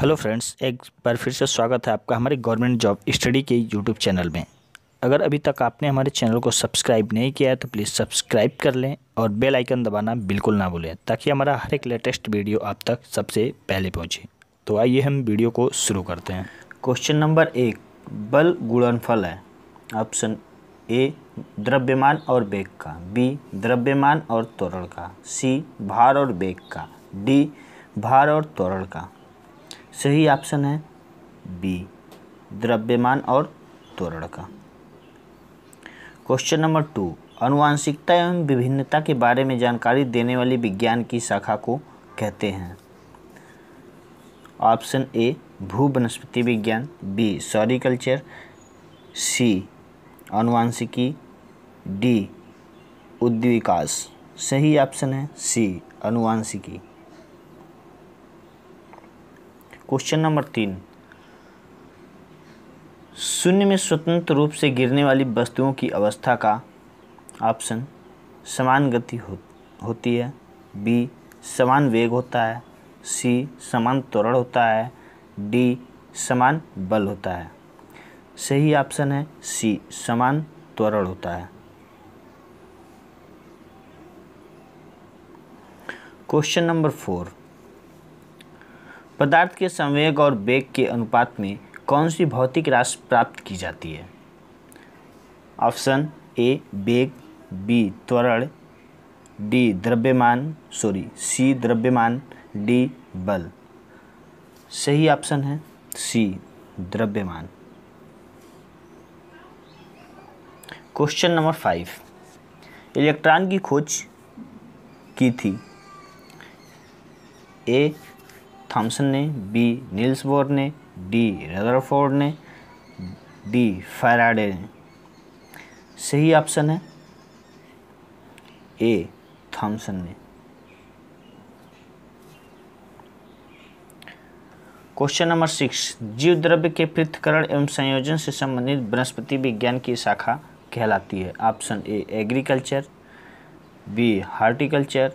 hello friends एक बार फिर से स्वागत है आपका हमारे गवर्नमेंट जॉब स्टडी के यूट्यूब चैनल में अगर अभी तक आपने हमारे चैनल को सब्सक्राइब नहीं किया है तो प्लीज़ सब्सक्राइब कर लें और बेल आइकन दबाना बिल्कुल ना भूलें ताकि हमारा हर एक लेटेस्ट वीडियो आप तक सबसे पहले पहुँचे तो आइए हम वीडियो को शुरू करते हैं क्वेश्चन नंबर एक बल गुड़नफल है ऑप्शन ए द्रव्यमान और बेग का बी द्रव्यमान और तोरण का सी भार और बेग का डी भार और तोरण का सही ऑप्शन है बी द्रव्यमान और त्वरण का क्वेश्चन नंबर टू अनुवांशिकता एवं विभिन्नता के बारे में जानकारी देने वाली विज्ञान की शाखा को कहते हैं ऑप्शन ए भू वनस्पति विज्ञान बी सॉरिकल्चर सी अनुवांशिकी डी उद्विकास सही ऑप्शन है सी अनुवांशिकी क्वेश्चन नंबर तीन शून्य में स्वतंत्र रूप से गिरने वाली वस्तुओं की अवस्था का ऑप्शन समान गति हो, होती है बी समान वेग होता है सी समान त्वरण होता है डी समान बल होता है सही ऑप्शन है सी समान त्वरण होता है क्वेश्चन नंबर फोर पदार्थ के संवेग और वेग के अनुपात में कौन सी भौतिक राशि प्राप्त की जाती है ऑप्शन ए वेग बी त्वरण डी द्रव्यमान सॉरी सी द्रव्यमान डी बल सही ऑप्शन है सी द्रव्यमान क्वेश्चन नंबर फाइव इलेक्ट्रॉन की खोज की थी ए थॉमसन ने बी नील्स बोर ने डी रेदरफोर्ड ने डी फैराडे ने सही ऑप्शन है ए थॉमसन ने क्वेश्चन नंबर सिक्स जीव द्रव्य के पृथ्वीकरण एवं संयोजन से संबंधित वनस्पति विज्ञान की शाखा कहलाती है option A agriculture B horticulture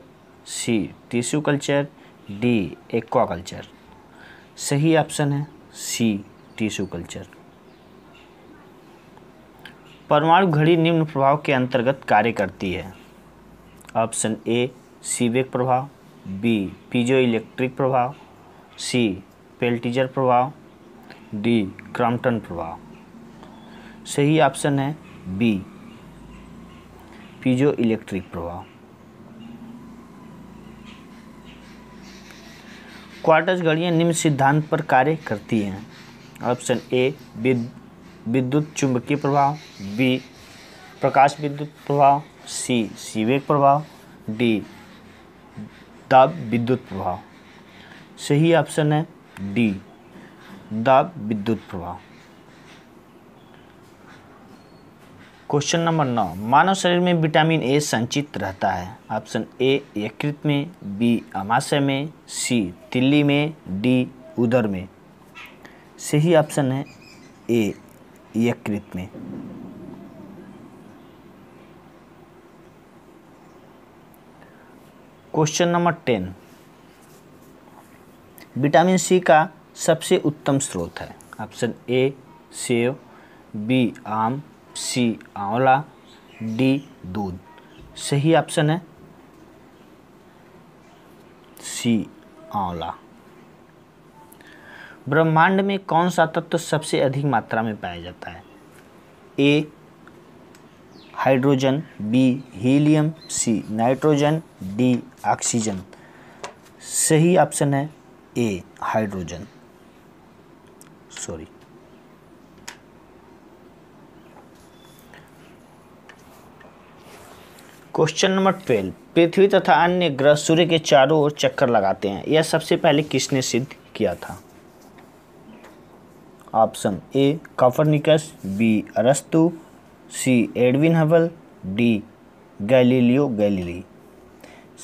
C tissue culture D aquaculture सही ऑप्शन है सी टिश्यू कल्चर परमाणु घड़ी निम्न प्रभाव के अंतर्गत कार्य करती है ऑप्शन ए सीवेक प्रभाव बी पीजो इलेक्ट्रिक प्रभाव सी पेल्टीजर प्रभाव डी क्रॉम्पटन प्रभाव सही ऑप्शन है बी पीजो इलेक्ट्रिक प्रभाव क्वार्टज घड़ियाँ निम्न सिद्धांत पर कार्य करती हैं ऑप्शन ए विद्युत चुंबकीय प्रभाव बी प्रकाश विद्युत प्रभाव सी सीवेक प्रभाव डी दाब विद्युत प्रभाव सही ऑप्शन है डी दाब विद्युत प्रभाव क्वेश्चन नंबर नौ मानव शरीर में विटामिन ए संचित रहता है ऑप्शन ए यकृत में बी अमाशय में सी तिल्ली में डी उदर में सही ऑप्शन है ए यकृत में question number ten vitamin C का सबसे उत्तम स्रोत है ऑप्शन ए सेव बी आम सी आंवला डी दूध सही ऑप्शन है सी आंवला ब्रह्मांड में कौन सा तत्व सबसे अधिक मात्रा में पाया जाता है A hydrogen B helium C nitrogen D oxygen सही ऑप्शन है A hydrogen sorry question number twelve पृथ्वी तथा अन्य ग्रह सूर्य के चारों ओर चक्कर लगाते हैं यह सबसे पहले किसने सिद्ध किया था ऑप्शन ए कॉफरनिकस बी अरस्तु C Edwin Hubble D Galileo Galilei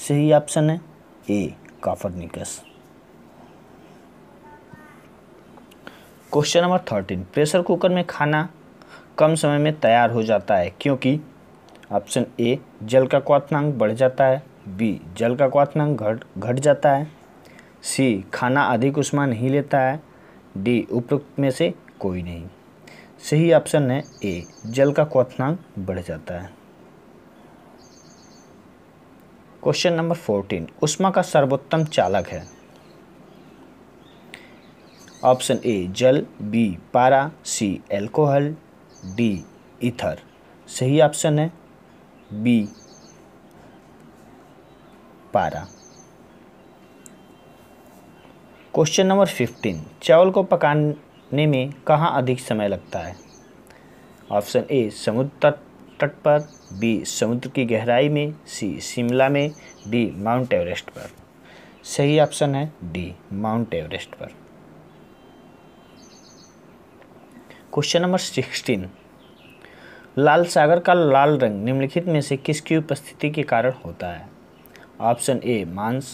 सही ऑप्शन है A Copernicus question number thirteen pressure cooker में खाना कम समय में तैयार हो जाता है क्योंकि ऑप्शन ए जल का क्वाथनांक बढ़ जाता है बी जल का क्वाथनांक घट घट जाता है सी खाना अधिक उष्मा नहीं लेता है डी उपरोक्त में से कोई नहीं सही ऑप्शन है ए जल का क्वथनांक बढ़ जाता है क्वेश्चन नंबर फोर्टीन उष्मा का सर्वोत्तम चालक है ऑप्शन ए जल बी पारा सी एल्कोहल डी इथर सही ऑप्शन है बी पारा क्वेश्चन नंबर फिफ्टीन चावल को पकाने में कहाँ अधिक समय लगता है ऑप्शन ए समुद्र तट तट पर बी समुद्र की गहराई में सी शिमला में डी माउंट एवरेस्ट पर सही ऑप्शन है डी माउंट एवरेस्ट पर क्वेश्चन नंबर सिक्सटीन लाल सागर का लाल रंग निम्नलिखित में से किसकी उपस्थिति के कारण होता है ऑप्शन ए मांस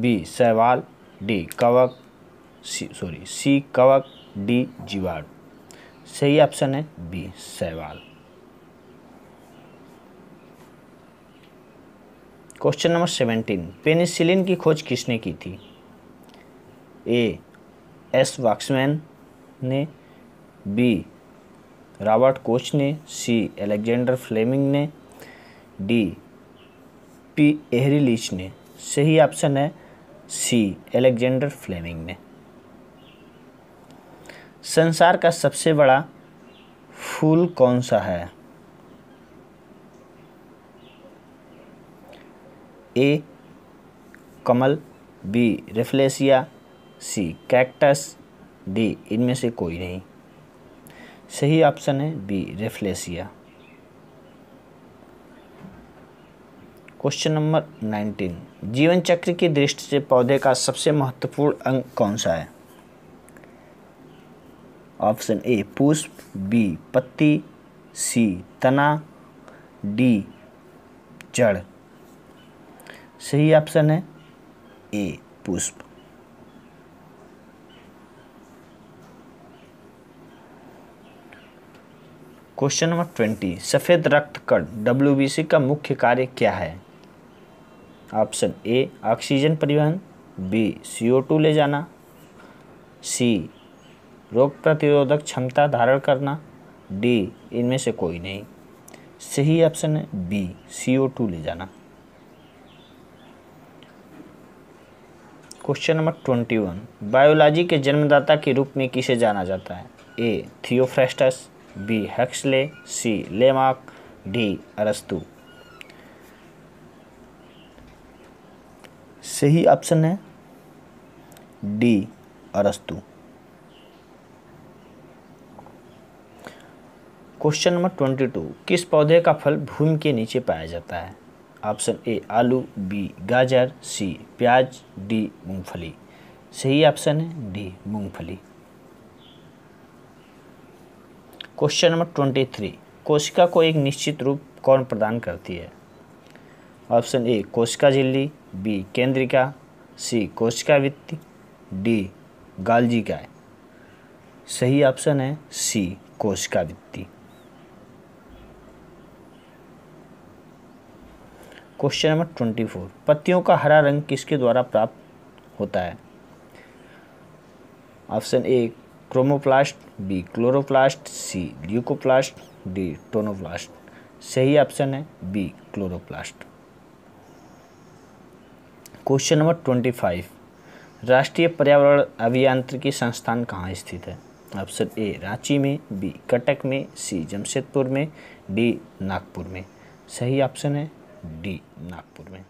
बी शैवाल डी कवक सी सॉरी सी कवक डी जीवाणु सही ऑप्शन है बी शैवाल क्वेश्चन नंबर सेवेंटीन पेनिसिलिन की खोज किसने की थी ए एस वॉक्समैन ने बी रॉबर्ट कोच ने सी एलेक्जेंडर फ्लेमिंग ने डी पी एहरी लीच ने सही ऑप्शन है सी एलेक्जेंडर फ्लेमिंग ने संसार का सबसे बड़ा फूल कौन सा है ए कमल B Rafflesia C cactus D इनमें से कोई नहीं सही ऑप्शन है B Rafflesia question number nineteen जीवन चक्र की दृष्टि से पौधे का सबसे महत्वपूर्ण अंग कौन सा है ऑप्शन ए पुष्प बी पत्ती सी तना डी जड़ सही ऑप्शन है ए पुष्प क्वेश्चन नंबर ट्वेंटी सफ़ेद रक्त कण डब्ल्यू का मुख्य कार्य क्या है ऑप्शन ए ऑक्सीजन परिवहन बी टू ले जाना सी रोग प्रतिरोधक क्षमता धारण करना डी इनमें से कोई नहीं सही ऑप्शन है बी टू ले जाना question number twenty one biology के जन्मदाता के रूप में किसे जाना जाता है A Theophrastus B Huxley C Lamarck D अरस्तु सही ऑप्शन है डी अरस्तु क्वेश्चन नंबर ट्वेंटी टू किस पौधे का फल भूमि के नीचे पाया जाता है ऑप्शन ए आलू बी गाजर सी प्याज डी मूंगफली सही ऑप्शन है डी मूंगफली क्वेश्चन नंबर ट्वेंटी थ्री कोशिका को एक निश्चित रूप कौन प्रदान करती है ऑप्शन ए कोशिका झिल्ली बी केंद्रिका सी कोशिका वित्त डी गालजी का है सही ऑप्शन है सी कोशिका वित्ती क्वेश्चन नंबर ट्वेंटी फोर पत्तियों का हरा रंग किसके द्वारा प्राप्त होता है option A chromoplast B chloroplast C leucoplast D tonoplast सही ऑप्शन है B chloroplast question number twenty five राष्ट्रीय पर्यावरण अभियांत्रिकी संस्थान कहाँ स्थित है ऑप्शन ए रांची में बी कटक में सी जमशेदपुर में डी नागपुर में सही ऑप्शन है डी नागपुर में